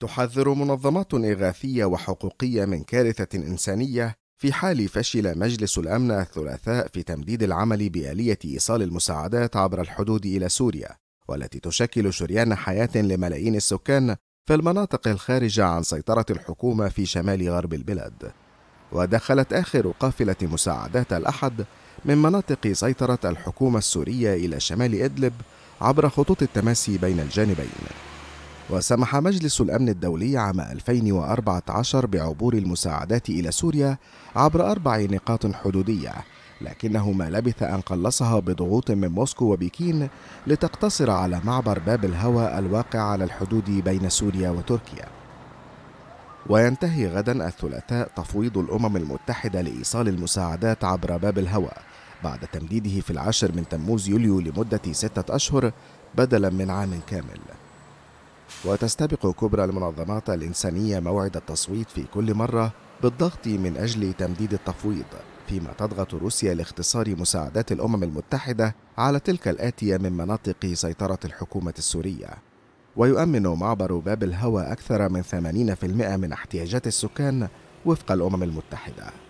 تحذر منظمات إغاثية وحقوقية من كارثة إنسانية في حال فشل مجلس الأمن الثلاثاء في تمديد العمل بآلية إيصال المساعدات عبر الحدود إلى سوريا، والتي تشكل شريان حياة لملايين السكان في المناطق الخارجة عن سيطرة الحكومة في شمال غرب البلاد. ودخلت آخر قافلة مساعدات الأحد من مناطق سيطرة الحكومة السورية إلى شمال إدلب عبر خطوط التماسي بين الجانبين. وسمح مجلس الأمن الدولي عام 2014 بعبور المساعدات إلى سوريا عبر أربع نقاط حدودية لكنه ما لبث أن قلصها بضغوط من موسكو وبكين لتقتصر على معبر باب الهوى الواقع على الحدود بين سوريا وتركيا وينتهي غدا الثلاثاء تفويض الأمم المتحدة لإيصال المساعدات عبر باب الهوى بعد تمديده في العاشر من تموز يوليو لمدة ستة أشهر بدلا من عام كامل وتستبق كبرى المنظمات الإنسانية موعد التصويت في كل مرة بالضغط من أجل تمديد التفويض فيما تضغط روسيا لاختصار مساعدات الأمم المتحدة على تلك الآتية من مناطق سيطرة الحكومة السورية ويؤمن معبر باب الهوى أكثر من 80% من احتياجات السكان وفق الأمم المتحدة